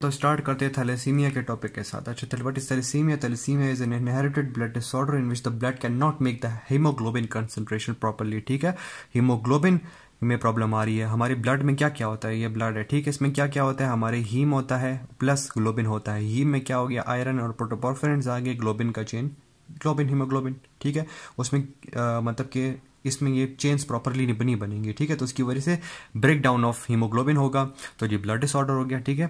तो स्टार्ट करते हैं थैलेसीमिया के टॉपिक के साथ अच्छा तो what is thalassemia thalassemia is an inherited blood disorder in which the blood can not make the haemoglobin concentration properly ठीक है हीमोग्लोबिन में प्रॉब्लम आ रही है हमारे ब्लड में क्या क्या होता है ये ब्लड है ठीक है इसमें क्या क्या होता है हमारे हीम होता है प्लस ग्लोबिन होता है हीम में क्या हो गया आयरन और प्रोटोपॉर्फरेंस आ गए ग्लोबिन का चेन ग्लोबिन हीमोग्लोबिन ठीक है उसमें आ, मतलब कि कि इसमें ये चेंस प्रॉपरली नहीं बनेंगे ठीक है तो उसकी वजह से ब्रेक डाउन ऑफ हीमोग्लोबिन होगा तो ये ब्लड डिसऑर्डर हो गया ठीक है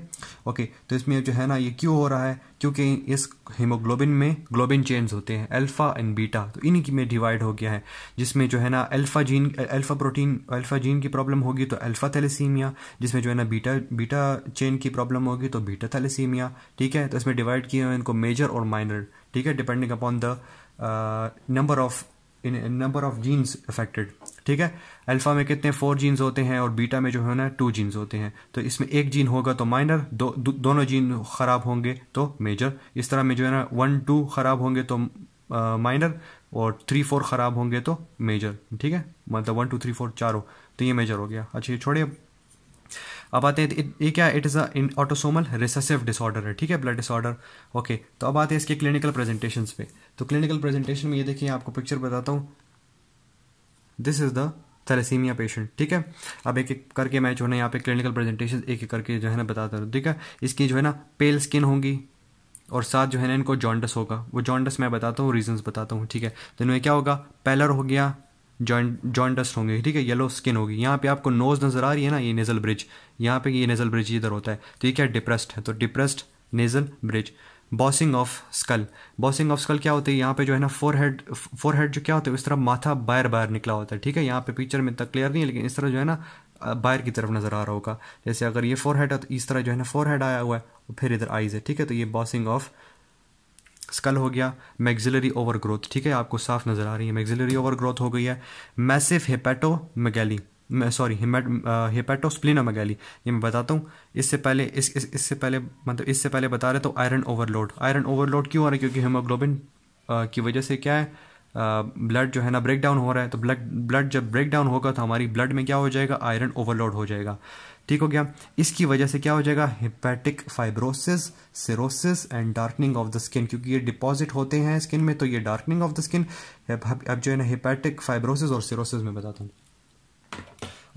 ओके तो इसमें जो है ना ये क्यों हो रहा है क्योंकि इस हीमोग्लोबिन में ग्लोबिन चेंस होते हैं अल्फा एंड बीटा तो इन्हीं की में डिवाइड हो गया है जिसमें जो है ना alpha gene alpha protein alpha gene की प्रॉब्लम होगी तो अल्फा थैलेसीमिया जिसमें जो है ना बीटा बीटा चेन की प्रॉब्लम होगी तो बीटा थैलेसीमिया ठीक है तो इसमें डिवाइड किए हुए इनको मेजर और माइनर ठीक है depending upon the number of in number of genes affected ठीक है अल्फा में कितने फोर जीन्स होते हैं और बीटा में जो है ना टू जीन्स होते हैं तो इसमें एक जीन होगा तो माइनर दो, दो दोनों जीन खराब होंगे तो मेजर इस तरह में जो है ना वन टू खराब होंगे तो माइनर और थ्री फोर खराब होंगे तो मेजर ठीक है मतलब वन टू थ्री फोर चार हो तो ये मेजर हो गया अच्छा ये छोड़िए अब आते हैं ये क्या it is a autosomal recessive disorder है ठीक है ब्लड डिसऑर्डर ओके तो अब आते हैं इसके क्लिनिकल प्रेजेंटेशन पे तो क्लिनिकल प्रेजेंटेशन में ये देखिए आपको पिक्चर बताता हूँ this is the thalassemia patient ठीक है अब एक एक करके मैं जो है यहाँ पे क्लिनिकल प्रेजेंटेशन एक एक करके जो है ना बताता हूँ ठीक है इसकी जो है ना पेल स्किन होगी और साथ जो है ना इनको जॉन्डस होगा वो जॉन्डस मैं बताता हूँ रीजंस बताता हूँ ठीक है तो इनमें क्या होगा पैलर हो गया जॉइंट जॉइंटस्ट होंगे ठीक है येलो स्किन होगी यहाँ पे आपको नोज़ नज़र आ रही है ना ये नेज़ल ब्रिज यहाँ पे ये नेज़ल ब्रिज इधर होता है तो ये क्या डिप्रेस्ड है तो depressed nasal bridge bossing of skull bossing of skull क्या होती है यहाँ पे जो है ना फोर हेड फोर हेड जो क्या होता है इस तरह माथा बाहर बाहर निकला होता है ठीक है यहाँ पे पिक्चर में तक क्लियर नहीं है लेकिन इस तरह जो है ना बाहर की तरफ नज़र आ रहा होगा जैसे अगर ये फोर हेड है तो इस तरह जो है ना फोर हेड आया हुआ है फिर इधर आईज है ठीक है तो ये बॉसिंग ऑफ स्कल हो गया मैगजिलरी ओवर ग्रोथ ठीक है आपको साफ नज़र आ रही है मैगजिलरी ओवर ग्रोथ हो गई है massive hepatomegaly sorry hepatosplenomegaly ये मैं बताता हूँ इससे पहले इस इससे इस पहले मतलब इससे पहले बता रहे तो आयरन ओवरलोड आयरन ओवरलोड क्यों हो रहा है क्योंकि हेमोग्लोबिन की वजह से क्या है ब्लड जो है ना ब्रेक डाउन हो रहा है तो ब्लड ब्लड जब ब्रेक डाउन होगा तो हमारी ब्लड में क्या हो जाएगा आयरन ओवरलोड हो जाएगा ठीक हो गया इसकी वजह से क्या हो जाएगा hepatic fibrosis cirrhosis and darkening of the skin क्योंकि ये डिपॉजिट होते हैं स्किन में तो ये डार्कनिंग ऑफ द स्किन अब जो है ना हिपैटिक फाइब्रोसिस और सिरोसिस में बताता हूँ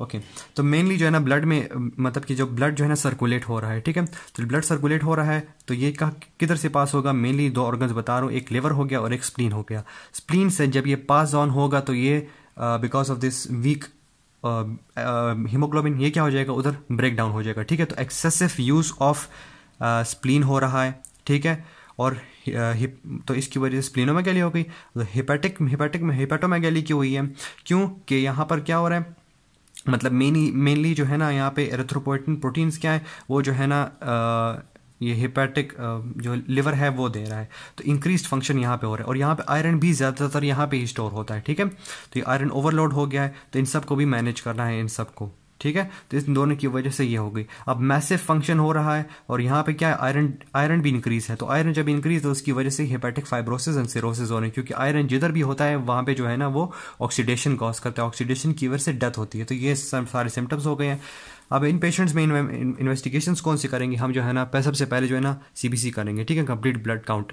ओके okay. तो मेनली जो है ना ब्लड में मतलब कि जो ब्लड जो है ना सर्कुलेट हो रहा है ठीक है तो ब्लड सर्कुलेट हो रहा है तो ये कहा किधर से पास होगा मेनली दो ऑर्गन्स बता रहा हूँ एक लिवर हो गया और एक स्प्लीन हो गया स्प्लीन से जब ये पास ऑन होगा तो ये because of this weak haemoglobin ये क्या हो जाएगा उधर ब्रेक डाउन हो जाएगा ठीक है तो एक्सेसिव यूज़ ऑफ स्प्लीन हो रहा है ठीक है और तो इसकी वजह से गैली हो गई हिपेटिक हिपेटिक में हिपेटोमेगैली की हुई है क्योंकि यहाँ पर क्या हो रहा है मतलब मेनली मेनली जो है ना यहाँ पे एरेथ्रोपोइटिन प्रोटीन्स क्या है वो जो है ना ये हेपेटिक जो लिवर है वो दे रहा है तो इंक्रीज फंक्शन यहाँ पे हो रहा है और यहाँ पे आयरन भी ज़्यादातर यहाँ पे ही स्टोर होता है ठीक है तो ये आयरन ओवरलोड हो गया है तो इन सब को भी मैनेज करना है इन सब को ठीक है तो इन दोनों की वजह से ये हो गई अब मैसिव फंक्शन हो रहा है और यहाँ पे क्या है आयरन आयरन भी इंक्रीज है तो आयरन जब इंक्रीज है तो उसकी वजह से हेपेटिक फाइब्रोसिस एंड सिरोसिस हो रहे हैं क्योंकि आयरन जिधर भी होता है वहाँ पे जो है ना वो ऑक्सीडेशन कॉज करता है ऑक्सीडेशन की वजह से डेथ होती है तो ये सारे सिम्टम्स हो गए हैं अब इन पेशेंट्स में इन्वेस्टिगेशन कौन से करेंगे हम जो है ना सबसे पहले जो है ना सी करेंगे ठीक है कंप्लीट ब्लड काउंट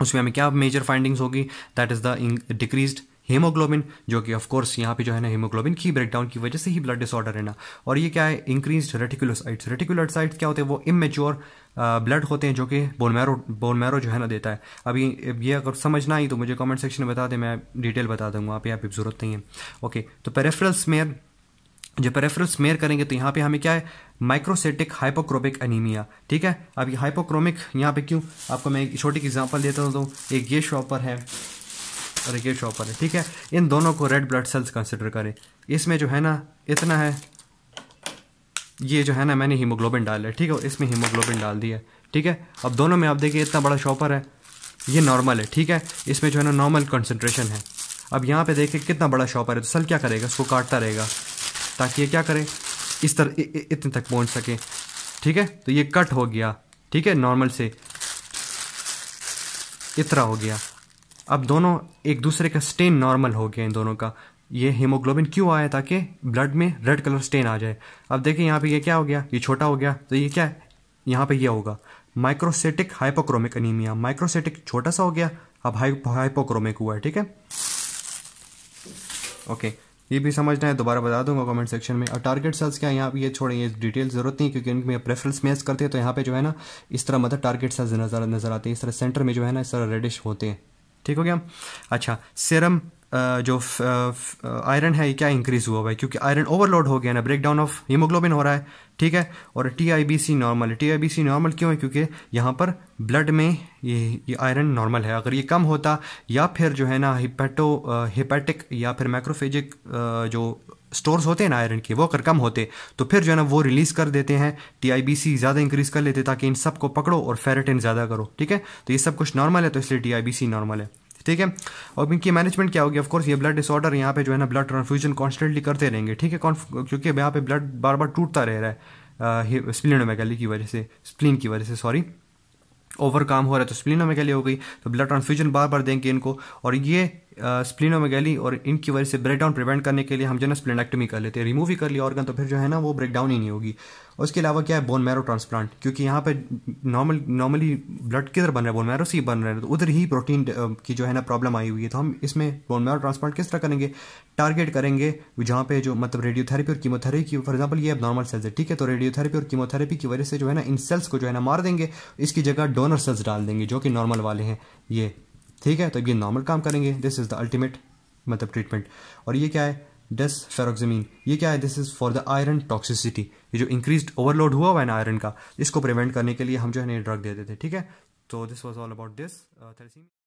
उसमें हमें क्या मेजर फाइंडिंग्स होगी that is the decrease haemoglobin जो कि ऑफ कोर्स यहाँ पे जो है ना हीमोग्लोबिन की ब्रेकडाउन की वजह से ही ब्लड डिसऑर्डर है ना और ये क्या है इंक्रीज रेटिकुलोसाइट्स रेटिकुलोसाइट्स क्या होते हैं वो इमेच्योर ब्लड होते हैं जो कि बोनमैरो बोनमैरो जो है ना देता है अभी ये अगर समझना ही तो मुझे कमेंट सेक्शन में बता दें मैं डिटेल बता दूंगा आप यहाँ पे जरूरत नहीं है ओके तो पेरेफ्रल स्मेयर जब पेरेफ्रल स्मेयर करेंगे तो यहाँ पे हमें क्या है माइक्रोसेटिक हाइपोक्रोमिक एनीमिया ठीक है अब ये हाइपोक्रोमिक यहाँ पे क्यों आपको मैं एक छोटी एग्जांपल देता हूँ तो एक ये शॉपर है और एक ये शॉपर है ठीक है इन दोनों को रेड ब्लड सेल्स कंसिडर करें इसमें जो है ना इतना है ये जो है ना मैंने हीमोग्लोबिन डाला है ठीक है इसमें हीमोग्लोबिन डाल दिया ठीक है अब दोनों में आप देखिए इतना बड़ा शॉपर है ये नॉर्मल है ठीक है इसमें जो है ना नॉर्मल कंसनट्रेशन है अब यहाँ पे देखिए कितना बड़ा शॉपर है तो सल क्या करेगा उसको काटता रहेगा ताकि ये क्या करें इस तरह इतने तक पहुंच सके ठीक है तो ये कट हो गया ठीक है नॉर्मल से इतना हो गया अब दोनों एक दूसरे का स्टेन नॉर्मल हो गया इन दोनों का ये हीमोग्लोबिन क्यों आया ताकि ब्लड में रेड कलर स्टेन आ जाए अब देखिए यहाँ पे ये क्या हो गया ये छोटा हो गया तो ये क्या है यहाँ पे ये होगा माइक्रोसेटिक हाइपोक्रोमिक अनिमिया माइक्रोसेटिक छोटा सा हो गया अब हाइपोक्रोमिक हुआ है ठीक है ओके ये भी समझना है दोबारा बता दूंगा कमेंट सेक्शन में और टारगेट सेल्स क्या है यहाँ पर ये छोड़ें ये डिटेल जरूरत नहीं क्योंकि इनमें प्रेफरेंस मैच करते हैं तो यहाँ पे जो है ना इस तरह मतलब टारगेट सेल्स नजर नजर आते हैं इस तरह सेंटर में जो है ना इस तरह रेडिश होते हैं ठीक हो गया अच्छा सिरम जो आयरन है क्या इंक्रीज़ हुआ हुआ है क्योंकि आयरन ओवरलोड हो गया ना ब्रेक डाउन ऑफ हीमोग्लोबिन हो रहा है ठीक है और T I B C normal T I B C normal क्यों है क्योंकि यहाँ पर ब्लड में ये ये आयरन नॉर्मल है अगर ये कम होता या फिर जो है ना हिपेटो हिपेटिक या फिर माइक्रोफेजिक जो स्टोर्स होते हैं ना आयरन के वो अगर कम होते तो फिर जो है ना वो रिलीज़ कर देते हैं सी ज़्यादा इंक्रीज़ कर लेते ताकि इन सब को पकड़ो और फेरेटिन ज़्यादा करो ठीक है तो ये सब कुछ नॉर्मल है तो इसलिए सी नॉर्मल है ठीक है और इनकी मैनेजमेंट क्या होगी ऑफकोर्स ये ब्लड डिसऑर्डर यहाँ पे जो है ना ब्लड ट्रांसफ्यूजन कॉन्स्टेंटली करते रहेंगे ठीक है क्योंकि यहाँ पे ब्लड बार बार टूटता रह रहा है मैकेली की वजह से स्प्लिन की वजह से सॉरी ओवर काम हो रहा है तो मैकेली हो गई तो ब्लड ट्रांसफ्यूजन बार बार देंगे इनको और ये स्प्लिनोमेगली और इनकी वजह से ब्रेक डाउन प्रिवेंट करने के लिए हम जो है स्प्लेनेक्टमी कर लेते हैं रिमूव ही कर लिया ऑर्गन तो फिर जो है ना वो ब्रेक डाउन ही नहीं होगी और उसके अलावा क्या है बोन मैरो ट्रांसप्लांट क्योंकि यहाँ पे नॉर्मल नॉर्मली ब्लड किधर बन रहा है बोन मैरो से ही बन रहे हैं तो उधर ही प्रोटीन की जो है ना प्रॉब्लम आई हुई है तो हम इसमें बोन मैरो ट्रांसप्लांट किस तरह करेंगे टारगेट करेंगे जहाँ पे जो मतलब रेडियोथेरेपी और कीमोथेरेपी की फॉर एग्जाम्पल ये अब नॉर्मल सेल्स है ठीक है तो रेडियोथेरेपी और कीमोथेरेपी की वजह से जो है ना इन सेल्स को जो है ना मार देंगे इसकी जगह डोनर सेल्स डाल देंगे जो कि नॉर्मल वाले हैं ये ठीक है तो ये नॉर्मल काम करेंगे दिस इज़ द अल्टीमेट मतलब ट्रीटमेंट और ये क्या है डस फेरोक्जमीन ये क्या है this is for the iron toxicity ये जो इंक्रीज ओवरलोड हुआ हुआ है ना आयरन का इसको प्रिवेंट करने के लिए हम जो है ना ड्रग दे देते ठीक है तो this was all about this thalassaemia